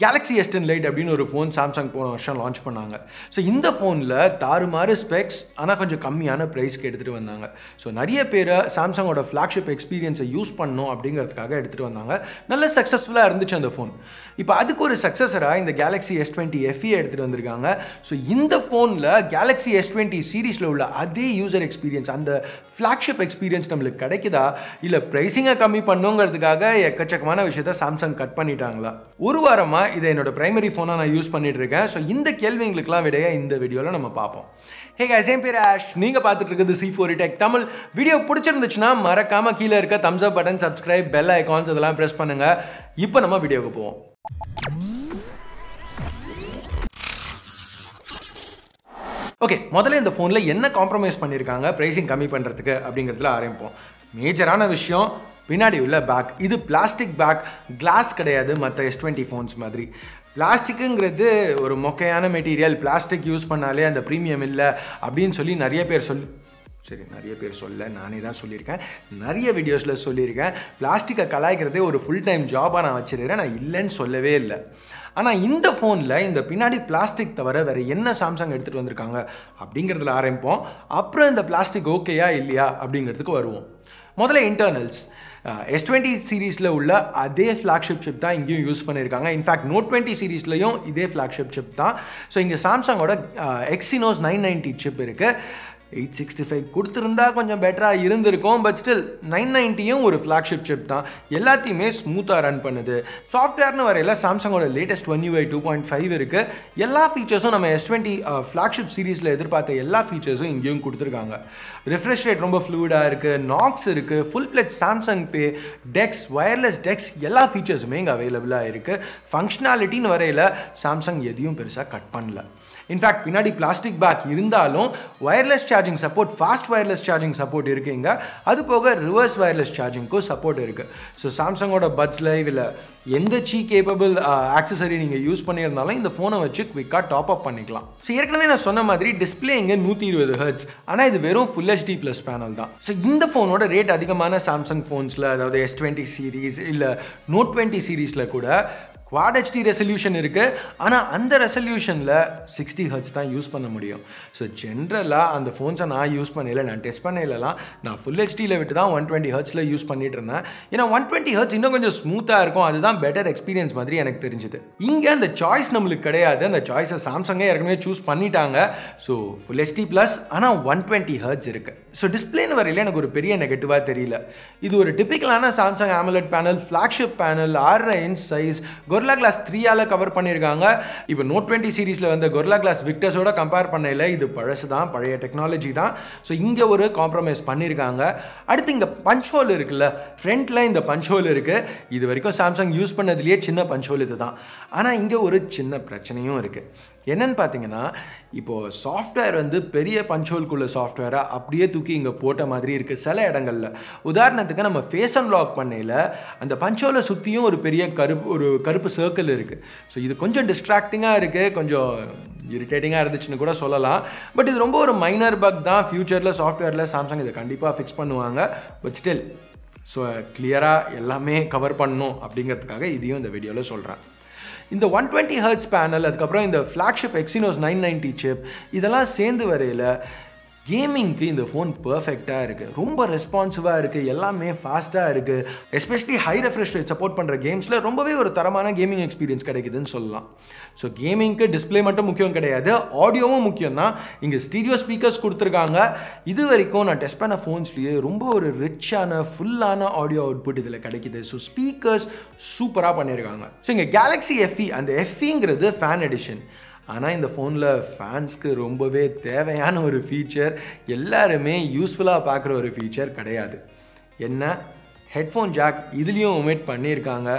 Galaxy S ten light அப்படின்னு ஒரு phone Samsung போன வருஷம் லான்ச் பண்ணாங்க ஸோ இந்த ஃபோனில் தாறுமாறு ஸ்பெக்ஸ் ஆனால் கொஞ்சம் கம்மியான ப்ரைஸ்க்கு எடுத்துகிட்டு வந்தாங்க ஸோ நிறைய பேரை சாம்சங்கோட ஃப்ளாக்ஷிப் எக்ஸ்பீரியன்ஸை யூஸ் பண்ணணும் அப்படிங்கிறதுக்காக எடுத்துகிட்டு வந்தாங்க நல்ல சக்ஸஸ்ஃபுல்லாக இருந்துச்சு அந்த ஃபோன் இப்போ அதுக்கு ஒரு சக்ஸஸராக இந்த Galaxy S twenty FE e எடுத்துகிட்டு வந்திருக்காங்க ஸோ இந்த ஃபோனில் கேலக்ஸி எஸ் டுவெண்ட்டி சீரீஸில் உள்ள அதே யூசர் எக்ஸ்பீரியன்ஸ் அந்த ஃப்ளாக்ஷிப் எக்ஸ்பீரியன்ஸ் நம்மளுக்கு கிடைக்குதா இல்லை ப்ரைஸிங்கை கம்மி பண்ணுங்கிறதுக்காக எக்கச்சக்கமான விஷயத்த சாம்சங் கட் பண்ணிட்டாங்களா ஒரு வாரமாக இதை என்னோட பிரைமரி ஃபோனாக நான் யூஸ் பண்ணிட்டு இருக்கேன் ஸோ இந்த கேள்விங்களுக்கெல்லாம் விடைய இந்த வீடியோவில் நம்ம பார்ப்போம் ஹே கைஸ் பேர் ஆஷ் நீங்கள் பார்த்துட்டு இருக்குது C four tech e Tamil video பிடிச்சிருந்துச்சுன்னா மறக்காமல் கீழே இருக்க thumbs up button subscribe bell icons இதெல்லாம் ப்ரெஸ் பண்ணுங்கள் இப்போ நம்ம வீடியோவுக்கு போவோம் ஓகே முதல்ல இந்த ஃபோனில் என்ன காம்ப்ரமைஸ் பண்ணியிருக்காங்க ப்ரைஸிங் கம்மி பண்ணுறதுக்கு அப்படிங்கிறதுல ஆரம்பிப்போம் மேஜரான விஷயம் பின்னாடி உள்ள பேக் இது பிளாஸ்டிக் பேக் கிளாஸ் கிடையாது மற்ற எஸ் டுவெண்ட்டி ஃபோன்ஸ் மாதிரி பிளாஸ்டிக்குங்கிறது ஒரு மொக்கையான மெட்டீரியல் பிளாஸ்டிக் யூஸ் பண்ணாலே அந்த ப்ரீமியம் இல்லை அப்படின்னு சொல்லி நிறைய பேர் சொல் சரி நிறைய பேர் சொல்ல நானே தான் சொல்லியிருக்கேன் நிறைய வீடியோஸில் சொல்லியிருக்கேன் பிளாஸ்டிக்கை கலாய்க்கிறதே ஒரு ஃபுல் டைம் ஜாபாக நான் வச்சிருக்கிறேன் நான் இல்லைன்னு சொல்லவே இல்லை ஆனால் இந்த ஃபோனில் இந்த பின்னாடி பிளாஸ்டிக் தவிர வேறு என்ன சாம்சங் எடுத்துகிட்டு வந்திருக்காங்க அப்படிங்கிறதுல ஆரம்பிப்போம் அப்புறம் இந்த பிளாஸ்டிக் ஓகேயா இல்லையா அப்படிங்கிறதுக்கு வருவோம் முதல்ல இன்டர்னல்ஸ் எஸ் டுவெண்ட்டி சீரீஸில் உள்ள அதே ஃப்ளாக்ஷிப் சிப் தான் இங்கேயும் யூஸ் பண்ணியிருக்காங்க இன்ஃபேக்ட் நோட் டுவெண்ட்டி சீரீஸ்லையும் இதே ஃப்ளாக்ஷிப் சிப் தான் ஸோ இங்கே சாம்சங்கோட எக்ஸினோஸ் நைன் நைன்ட்டி சிப் இருக்குது எயிட் சிக்ஸ்டி ஃபைவ் கொடுத்துருந்தா கொஞ்சம் பெட்டராக இருந்திருக்கும் பட் ஸ்டில் நைன் நைன்ட்டியும் ஒரு ஃப்ளாக்ஷிப் சிப் தான் எல்லாத்தையுமே ஸ்மூத்தாக ரன் பண்ணுது சாஃப்ட்வேர்னு வரையில் சாம்சங்கோட latest One UI two point five இருக்குது எல்லா ஃபீச்சர்ஸும் நம்ம எஸ் டுவெண்ட்டி ஃப்ளாக்ஷிப் சீரீஸில் எதிர்பார்த்த எல்லா ஃபீச்சர்ஸும் இங்கேயும் கொடுத்துருக்காங்க ரிஃப்ரெஷ் ரேட் ரொம்ப ஃப்ளூடாக இருக்குது நாக்ஸ் இருக்குது ஃபுல் பிளட் Samsung Pay DeX wireless DeX எல்லா ஃபீச்சர்ஸுமே இங்கே அவைலபிளாக இருக்குது ஃபங்க்ஷனாலிட்டின்னு வரையில் சாம்சங் எதையும் பெருசாக கட் பண்ணல இன்ஃபேக்ட் பின்னாடி பிளாஸ்டிக் பேக் இருந்தாலும் wireless charging support fast wireless charging support இருக்குங்க அது போக ரிவர்ஸ் ஒயர்லெஸ் சார்ஜிங்க்கும் சப்போர்ட் இருக்குது ஸோ சாம்சங்கோட பட்ஸ் லைவில் எந்த சீ கேப்பபிள் ஆக்சசரி நீங்கள் யூஸ் பண்ணியிருந்தாலும் இந்த ஃபோனை வச்சு குவிக்காக டாப் அப் பண்ணிக்கலாம் ஸோ ஏற்கனவே நான் சொன்ன மாதிரி டிஸ்பிளே இங்கே நூற்றி இருபது ஹர்ட்ஸ் ஆனால் இது வெறும் ஃபுல் ஹெச்டி ப்ளஸ் பேனல் தான் ஸோ இந்த ஃபோனோட ரேட் அதிகமான சாம்சங் ஃபோன்ஸில் அதாவது எஸ் டுவெண்ட்டி சீரீஸ் இல்லை நோட் டுவெண்ட்டி சீரீஸில் கூட குவாட் ஹெச்டி ரெசல்யூஷன் இருக்குது ஆனால் அந்த ரெசல்யூஷனில் சிக்ஸ்டி ஹர்ட்ஸ் தான் யூஸ் பண்ண முடியும் ஸோ ஜென்ரலாக அந்த ஃபோன்ஸை நான் யூஸ் பண்ணல நான் டெஸ்ட் பண்ணலாம் நான் ஃபுல் ஹெச்டியில் விட்டு தான் ஒன் டுவெண்ட்டி ஹர்ட்ஸில் யூஸ் பண்ணிட்டு இருந்தேன் ஏன்னா ஒன் டுவெண்ட்டி ஹர்ச் இன்னும் கொஞ்சம் ஸ்மூத்தாக இருக்கும் அதுதான் பெட்டர் எக்ஸ்பீரியன்ஸ் மாதிரி எனக்கு தெரிஞ்சுது இங்கே அந்த சாய்ஸ் நம்மளுக்கு கிடையாது அந்த சாய்ஸை சாம்சங்கே ஏற்கனவே சூஸ் பண்ணிட்டாங்க ஸோ ஃபுல் ஹெச்டி ப்ளஸ் ஆனால் ஒன் டுவெண்ட்டி ஹர்ச் இருக்குது ஸோ டிஸ்பிளேன்னு வரையில் எனக்கு ஒரு பெரிய நெகட்டிவாக தெரியல இது ஒரு டிபிக்கலான Samsung AMOLED panel flagship panel ஆறரை இன்ச் சைஸ் கொர்லா கிளாஸ் த்ரீயால் கவர் பண்ணியிருக்காங்க இப்போ நோட் டுவெண்ட்டி சீரீஸில் வந்து கொர்லா கிளாஸ் விக்டர்ஸோட கம்பேர் பண்ணல இது பழசு தான் பழைய டெக்னாலஜி தான் ஸோ இங்கே ஒரு காம்ப்ரமைஸ் பண்ணியிருக்காங்க அடுத்து இங்கே பஞ்ச் ஹோல் இருக்குல்ல ஃப்ரண்ட்டில் இந்த பஞ்ச் ஹோல் இருக்குது இது வரைக்கும் சாம்சங் யூஸ் பண்ணதுலேயே சின்ன பஞ்ச் ஹோல் இது தான் ஆனால் இங்கே ஒரு சின்ன பிரச்சனையும் இருக்குது என்னன்னு பார்த்தீங்கன்னா இப்போது சாஃப்ட்வேர் வந்து பெரிய பஞ்சோல்குள்ள சாஃப்ட்வேரை அப்படியே தூக்கி இங்கே போட்ட மாதிரி இருக்குது சில இடங்களில் உதாரணத்துக்கு நம்ம ஃபேஸ் அண்ட் லாக் பண்ணையில் அந்த பஞ்சோலை சுற்றியும் ஒரு பெரிய கருப்பு ஒரு கருப்பு சர்க்கிள் இருக்குது ஸோ இது கொஞ்சம் டிஸ்ட்ராக்டிங்காக இருக்குது கொஞ்சம் இரிட்டேட்டிங்காக இருந்துச்சுன்னு கூட சொல்லலாம் பட் இது ரொம்ப ஒரு மைனர் பக் தான் ஃப்யூச்சரில் சாஃப்ட்வேரில் சாம்சங் இதை கண்டிப்பாக ஃபிக்ஸ் பண்ணுவாங்க பட் ஸ்டில் ஸோ கிளியராக எல்லாமே கவர் பண்ணணும் அப்படிங்கிறதுக்காக இதையும் இந்த வீடியோவில் சொல்கிறேன் இந்த ஒன் டுவெண்ட்டி ஹர்ட்ஸ் பேனல் அதுக்கப்புறம் இந்த flagship Exynos nine ninety chip இதெல்லாம் சேர்ந்து வரையில் கேமிங்க்கு இந்த ஃபோன் பர்ஃபெக்டாக இருக்குது ரொம்ப ரெஸ்பான்சிவாக இருக்குது எல்லாமே ஃபாஸ்ட்டாக இருக்குது especially high refresh rate support பண்ணுற கேம்ஸில் ரொம்பவே ஒரு தரமான கேமிங் எக்ஸ்பீரியன்ஸ் கிடைக்குதுன்னு சொல்லலாம் ஸோ கேமிங்க்கு டிஸ்பிளே மட்டும் முக்கியம் கிடையாது ஆடியோவும் முக்கியம் தான் இங்கே ஸ்டீடியோ ஸ்பீக்கர்ஸ் கொடுத்துருக்காங்க இது வரைக்கும் நான் டெஸ்ட் பண்ண ஃபோன்ஸ்லேயே ரொம்ப ஒரு ரிச்சான ஃபுல்லான ஆடியோ அவுட்புட் இதில் கிடைக்குது ஸோ ஸ்பீக்கர்ஸ் சூப்பராக பண்ணியிருக்காங்க ஸோ இங்கே கேலக்ஸி எஃப்இ e, அந்த எஃப்இங்கிறது ஃபேன் எடிஷன் ஆனால் இந்த ஃபோனில் ஃபேன்ஸ்க்கு ரொம்பவே தேவையான ஒரு ஃபீச்சர் எல்லாருமே யூஸ்ஃபுல்லாக பார்க்குற ஒரு ஃபீச்சர் கிடையாது என்ன ஹெட்ஃபோன் ஜாக் இதுலேயும் ஒமேட் பண்ணியிருக்காங்க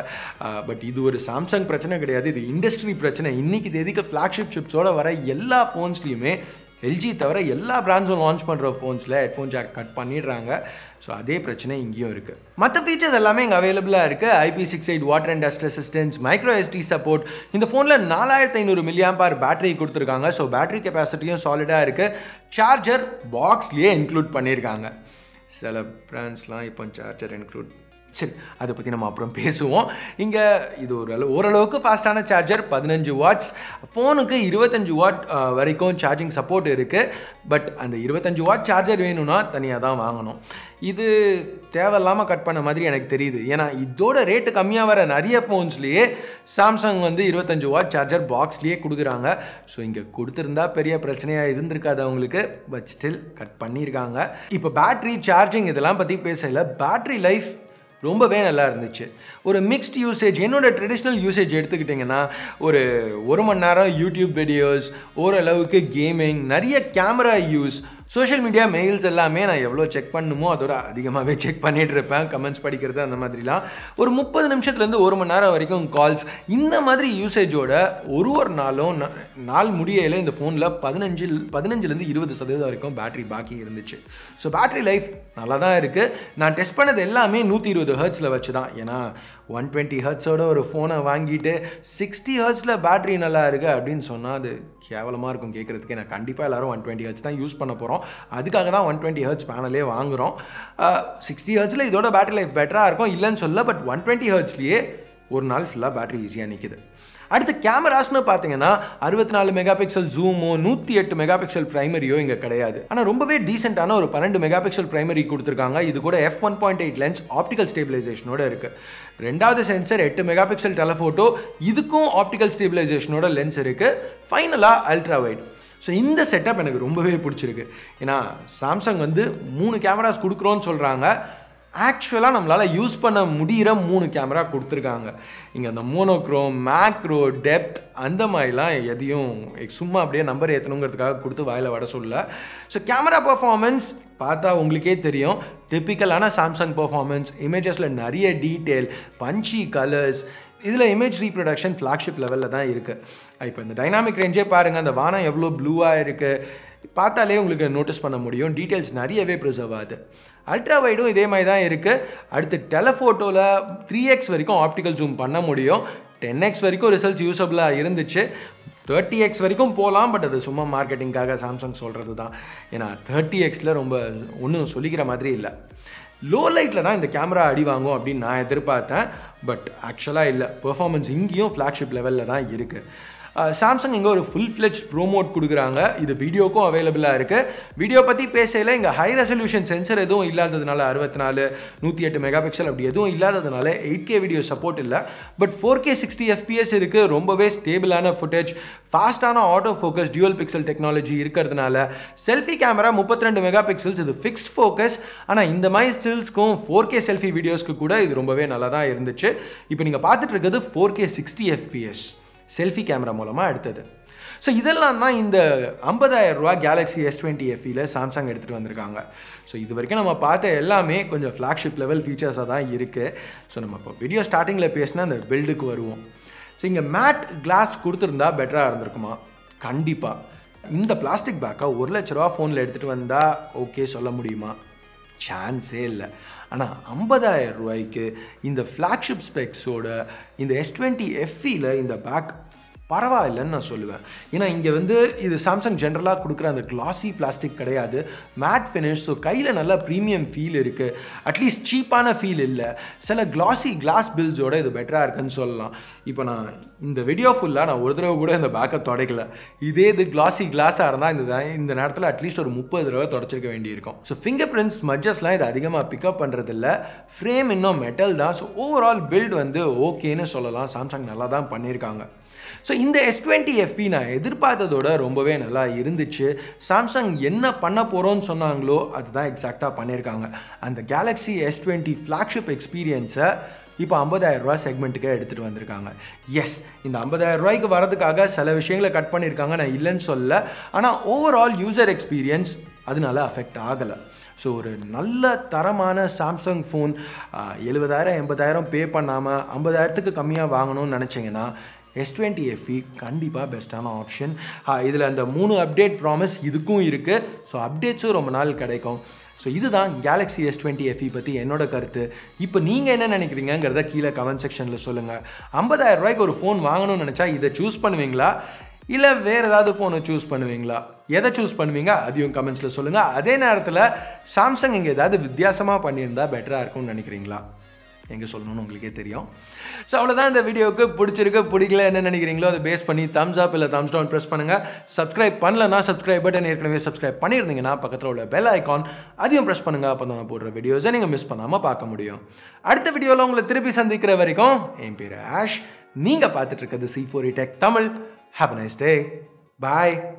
பட் இது ஒரு சாம்சங் பிரச்சனை கிடையாது இது இண்டஸ்ட்ரி பிரச்சனை இன்றைக்கி தேதிக்கு ஃப்ளாக்ஷிப் சிப்ஸோடு வர எல்லா ஃபோன்ஸ்லேயுமே எல்ஜி தவிர எல்லா பிராண்ட்ஸும் லான்ச் பண்ணுற ஃபோன்ஸில் ஹெட்ஃபோன் ஜாக் கட் பண்ணிடுறாங்க ஸோ அதே பிரச்சனை இங்கேயும் இருக்குது மற்ற ஃபீச்சர்ஸ் எல்லாமே இங்கே அவைலபிளாக இருக்குது IP six eight water and dust resistance micro SD support இந்த ஃபோனில் நாலாயிரத்து ஐநூறு மில்லியாம்பார் பேட்டரி கொடுத்துருக்காங்க ஸோ பேட்டரி கெப்பாசிட்டியும் சாலிடாக இருக்குது சார்ஜர் பாக்ஸ்லேயே இன்க்ளூட் பண்ணியிருக்காங்க சில பிராண்ட்ஸ்லாம் இப்போ சார்ஜர் இன்க்ளூட் சரி அதை பற்றி நம்ம அப்புறம் பேசுவோம் இங்கே இது ஒரு அளவு ஓரளவுக்கு ஃபாஸ்ட்டான சார்ஜர் பதினஞ்சு வாட்ஸ் ஃபோனுக்கு இருபத்தஞ்சு வாட் வரைக்கும் சார்ஜிங் சப்போர்ட் இருக்குது பட் அந்த இருபத்தஞ்சு வாட் சார்ஜர் வேணும்னா தனியாக தான் வாங்கணும் இது தேவையில்லாமல் கட் பண்ண மாதிரி எனக்கு தெரியுது ஏன்னா இதோட ரேட்டு கம்மியாக வர நிறைய ஃபோன்ஸ்லேயே சாம்சங் வந்து இருபத்தஞ்சு வாட் சார்ஜர் பாக்ஸ்லேயே கொடுக்குறாங்க ஸோ இங்கே கொடுத்துருந்தா பெரிய பிரச்சனையாக இருந்திருக்காது அவங்களுக்கு பட் ஸ்டில் கட் பண்ணியிருக்காங்க இப்போ பேட்ரி சார்ஜிங் இதெல்லாம் பற்றி பேசல பேட்ரி லைஃப் ரொம்பவே நல்லா இருந்துச்சு ஒரு மிக்ஸ்ட் யூசேஜ் என்னோடய ட்ரெடிஷ்னல் யூசேஜ் எடுத்துக்கிட்டிங்கன்னா ஒரு ஒரு மணி நேரம் யூடியூப் வீடியோஸ் ஓரளவுக்கு கேமிங் நிறைய camera use social media mails எல்லாமே நான் எவ்வளோ செக் பண்ணுமோ அதோட அதிகமாகவே செக் பண்ணிகிட்டு இருப்பேன் கமெண்ட்ஸ் படிக்கிறது அந்த மாதிரிலாம் ஒரு முப்பது நிமிஷத்துலேருந்து ஒரு மணி நேரம் வரைக்கும் கால்ஸ் இந்த மாதிரி யூசேஜோட ஒரு ஒரு நாளும் நாள் முடியல இந்த ஃபோனில் பதினஞ்சு பதினஞ்சுலேருந்து இருபது சதவீதம் வரைக்கும் பேட்ரி பாக்கி இருந்துச்சு ஸோ பேட்ரி லைஃப் நல்லா தான் இருக்குது நான் டெஸ்ட் பண்ணது எல்லாமே நூற்றி இருபது ஹர்ட்ஸில் வச்சு தான் ஏன்னா ஒன் டுவெண்ட்டி ஹர்ட்ஸோட ஒரு ஃபோனை வாங்கிட்டு சிக்ஸ்டி ஹர்ட்ஸில் பேட்ரி நல்லா இருக்குது அப்படின்னு சொன்னால் அது கேவலமாக இருக்கும் கேட்குறதுக்கு நான் கண்டிப்பாக எல்லோரும் ஒன் டுவெண்ட்டி ஹர்ட்ஸ் தான் யூஸ் பண்ண போகிறோம் அதுக்காக தான் ஒன் டுவெண்ட்டி ஹர்ட்ஸ் பேனலே வாங்குகிறோம் சிக்ஸ்டி ஹர்ட்ஸில் இதோட பேட்டரி லைஃப் பெட்டராக இருக்கும் இல்லைன்னு சொல்ல பட் ஒன் டுவெண்ட்டி ஹர்ட்ஸ்லேயே ஒரு நாள் ஃபுல்லாக பேட்டரி ஈஸியாக நிற்கிது அடுத்து கேமராஸ்னு பார்த்தீங்கன்னா அறுபத்தி நாலு மெகா பிக்சல் ஜூமோ நூற்றி எட்டு மெகா பிக்சல் பிரைமரியோ இங்கே கிடையாது ஆனால் ரொம்பவே டீசெண்டான ஒரு பன்னெண்டு மெகா பிக்சல் பிரைமரி கொடுத்துருக்காங்க இது கூட F one point eight lens optical ஸ்டேபிளைசேஷனோட இருக்குது ரெண்டாவது சென்சர் எட்டு மெகா பிக்சல் டெலஃபோட்டோ இதுக்கும் ஆப்டிக்கல் ஸ்டேபிளைசேஷனோட லென்ஸ் இருக்குது ஃபைனலாக அல்ட்ரா வைட் ஸோ இந்த செட்டப் எனக்கு ரொம்பவே பிடிச்சிருக்கு ஏன்னா சாம்சங் வந்து மூணு கேமராஸ் கொடுக்குறோன்னு சொல்கிறாங்க ஆக்சுவலாக நம்மளால் யூஸ் பண்ண முடிகிற மூணு கேமரா கொடுத்துருக்காங்க இங்கே அந்த மோனோக்ரோ மேக்ரோ டெப்த் அந்த மாதிரிலாம் எதையும் சும்மா அப்படியே நம்பர் ஏற்றணுங்கிறதுக்காக கொடுத்து வாயில் வட சொல்ல ஸோ கேமரா பர்ஃபார்மன்ஸ் பார்த்தா உங்களுக்கே தெரியும் டிப்பிக்கலான சாம்சங் பர்ஃபார்மன்ஸ் இமேஜஸில் நிறைய டீட்டெயில் பஞ்சி கலர்ஸ் இதில் இமேஜ் ரீப்ரொடக்ஷன் ஃப்ளாக்ஷிப் லெவலில் தான் இருக்குது இப்போ இந்த டைனாமிக் ரேஞ்சே பாருங்கள் அந்த வானம் எவ்வளோ ப்ளூவாக இருக்குது பார்த்தாலே உங்களுக்கு நோட்டீஸ் பண்ண முடியும் டீட்டெயில்ஸ் நிறையவே ப்ரிசர்வ் ஆகுது அல்ட்ரா வைடும் இதே மாதிரி தான் இருக்குது அடுத்து டெலஃபோட்டோவில் த்ரீ எக்ஸ் வரைக்கும் ஆப்டிக்கல் ஜூம் பண்ண முடியும் டென் எக்ஸ் வரைக்கும் ரிசல்ட்ஸ் யூஸபிளாக இருந்துச்சு தேர்ட்டி எக்ஸ் வரைக்கும் போகலாம் பட் அது சும்மா மார்க்கெட்டிங்காக சாம்சங் சொல்கிறது தான் ஏன்னா தேர்ட்டி எக்ஸில் ரொம்ப ஒன்றும் சொல்லிக்கிற மாதிரி இல்லை லோ லைட்டில் தான் இந்த கேமரா அடி வாங்கும் அப்படின்னு நான் எதிர்பார்த்தேன் பட் ஆக்சுவலாக இல்லை பெர்ஃபார்மன்ஸ் இங்கேயும் ஃப்ளாக்ஷிப் லெவலில் தான் இருக்குது சாம்சங் இங்கே ஒரு ஃபுல் ஃப்ளெஜ் ப்ரோமோட் கொடுக்குறாங்க இது வீடியோக்கும் அவைலபிளாக இருக்குது வீடியோ பற்றி பேசையில் இங்கே ஹை ரெசல்யூஷன் சென்சர் எதுவும் இல்லாததுனால அறுபத்தி நாலு நூற்றி எட்டு மெகா பிக்சல் அப்படி எதுவும் இல்லாததுனால எயிட் கே வீடியோ சப்போர்ட் இல்லை but four K sixty FPS இருக்குது ரொம்பவே ஸ்டேபிளான ஃபுட்டேஜ் ஃபாஸ்ட்டான auto focus dual pixel technology இருக்கிறதுனால செல்ஃபி கேமரா முப்பத்தி ரெண்டு மெகா பிக்சல்ஸ் இது ஃபிக்ஸ்ட் ஃபோக்கஸ் ஆனால் இந்த மாதிரி ஸ்டில்ஸ்க்கும் ஃபோர் கே செல்ஃபி வீடியோஸ்க்கு கூட இது ரொம்பவே நல்லா தான் இருந்துச்சு இப்போ நீங்கள் பார்த்துட்டு இருக்கிறது four K sixty FPS selfie camera மூலமாக எடுத்தது ஸோ இதெல்லாம் தான் இந்த ஐம்பதாயிரம் ரூபா கேலக்ஸி எஸ் டுவெண்ட்டி எஃப்இல e சாம்சங் எடுத்துகிட்டு வந்திருக்காங்க ஸோ இது வரைக்கும் நம்ம பார்த்த எல்லாமே கொஞ்சம் ஃப்ளாக்ஷிப் லெவல் ஃபீச்சர்ஸாக தான் இருக்குது ஸோ நம்ம இப்போ வீடியோ ஸ்டார்டிங்கில் பேசினா அந்த பில்டுக்கு வருவோம் ஸோ இங்கே மேட் கிளாஸ் கொடுத்துருந்தா பெட்டராக இருந்திருக்குமா கண்டிப்பாக இந்த பிளாஸ்டிக் பேக்கை ஒரு லட்ச ரூபா ஃபோனில் எடுத்துகிட்டு வந்தால் ஓகே சொல்ல முடியுமா சான்ஸே இல்லை ஆனால் ஐம்பதாயிரம் ரூபாய்க்கு இந்த ஃப்ளாக்ஷிப் ஸ்பெக்ஸோட இந்த எஸ் டுவெண்ட்டி எஃப்இல இந்த பேக் பரவாயில்லைன்னு நான் சொல்லுவேன் ஏன்னா இங்கே வந்து இது சாம்சங் ஜென்ரலாக கொடுக்குற அந்த கிளாசி பிளாஸ்டிக் கிடையாது மேட் ஃபினிஷ் ஸோ கையில் நல்லா ப்ரீமியம் ஃபீல் இருக்குது அட்லீஸ்ட் சீப்பான ஃபீல் இல்லை சில கிளாசி கிளாஸ் பில்ஸோட இது பெட்டராக இருக்குன்னு சொல்லலாம் இப்போ நான் இந்த வீடியோ ஃபுல்லாக நான் ஒரு தடவை கூட இந்த பேக்கை தொடக்கல இதே இது கிளாசி கிளாஸாக இருந்தால் இந்த இந்த நேரத்தில் அட்லீஸ்ட் ஒரு முப்பது தடவை தொடச்சிருக்க வேண்டியிருக்கும் ஸோ ஃபிங்கர் பிரிண்ட்ஸ் மஜ்ஜஸ்லாம் இது அதிகமாக பிக்கப் பண்ணுறதில்ல ஃப்ரேம் இன்னும் மெட்டல் தான் ஸோ ஓவரால் பில்ட் வந்து ஓகேன்னு சொல்லலாம் சாம்சங் நல்லா தான் பண்ணியிருக்காங்க ஸோ இந்த எஸ் டுவெண்ட்டி எஃபி நான் எதிர்பார்த்ததோட ரொம்பவே நல்லா இருந்துச்சு சாம்சங் என்ன பண்ண போகிறோன்னு சொன்னாங்களோ அதுதான் எக்ஸாக்டாக பண்ணியிருக்காங்க அந்த கேலக்ஸி எஸ் டுவெண்ட்டி ஃப்ளாக்ஷிப் எக்ஸ்பீரியன்ஸை இப்போ ஐம்பதாயிரம் செக்மெண்ட்டுக்கே எடுத்துகிட்டு வந்திருக்காங்க எஸ் இந்த ஐம்பதாயிரம் ரூபாய்க்கு வரதுக்காக சில விஷயங்களை கட் பண்ணியிருக்காங்க நான் இல்லைன்னு சொல்லலை ஆனால் ஓவரால் யூசர் எக்ஸ்பீரியன்ஸ் அதனால அஃபெக்ட் ஆகலை ஸோ ஒரு நல்ல தரமான சாம்சங் ஃபோன் எழுபதாயிரம் எண்பதாயிரம் பே பண்ணாமல் ஐம்பதாயிரத்துக்கு கம்மியாக வாங்கணும்னு நினச்சிங்கன்னா எஸ் டுவெண்ட்டி எஃப்இ e கண்டிப்பாக பெஸ்ட்டான ஆப்ஷன் இதில் அந்த மூணு அப்டேட் ப்ராமிஸ் இதுக்கும் இருக்குது ஸோ அப்டேட்ஸும் ரொம்ப நாள் கிடைக்கும் ஸோ இதுதான் கேலக்ஸி எஸ் டுவெண்ட்டி எஃப்இ பற்றி என்னோட கருத்து இப்போ நீங்கள் என்ன நினைக்கிறீங்கிறத கீழே கமெண்ட் செக்ஷனில் சொல்லுங்கள் ஐம்பதாயிரம் ரூபாய்க்கு ஒரு ஃபோன் வாங்கணும்னு நினச்சா இதை சூஸ் பண்ணுவீங்களா இல்லை வேறு ஏதாவது ஃபோனை சூஸ் பண்ணுவீங்களா எதை சூஸ் பண்ணுவீங்க அதையும் கமெண்ட்ஸில் சொல்லுங்கள் அதே நேரத்தில் சாம்சங் இங்கே ஏதாவது வித்தியாசமாக பண்ணியிருந்தால் பெட்டராக இருக்கும்னு நினைக்கிறீங்களா எங்கே சொல்லணும்னு உங்களுக்கே தெரியும் ஸோ அவ்வளோதான் இந்த வீடியோவுக்கு பிடிச்சிருக்கு பிடிக்கல என்ன நினைக்கிறீங்களோ அதை பேஸ் பண்ணி தம்ஸ் அப் இல்லை தம்ஸ் டவுன் ப்ரெஸ் பண்ணுங்கள் சப்ஸ்கிரைப் பண்ணலன்னா சப்ஸ்கிரைப் பட்டன் ஏற்கனவே சப்ஸ்கிரைப் பண்ணியிருந்தீங்கன்னா பக்கத்தில் உள்ள பெல் ஐக்கான் அதையும் ப்ரெஸ் பண்ணுங்கள் அப்போ நான் போடுற வீடியோஸை நீங்கள் மிஸ் பண்ணாமல் பார்க்க முடியும் அடுத்த வீடியோவில் உங்களை திருப்பி சந்திக்கிற வரைக்கும் என் பேர் ஆஷ் நீங்கள் பார்த்துட்டு இருக்கிறது C four tech Tamil have nice day bye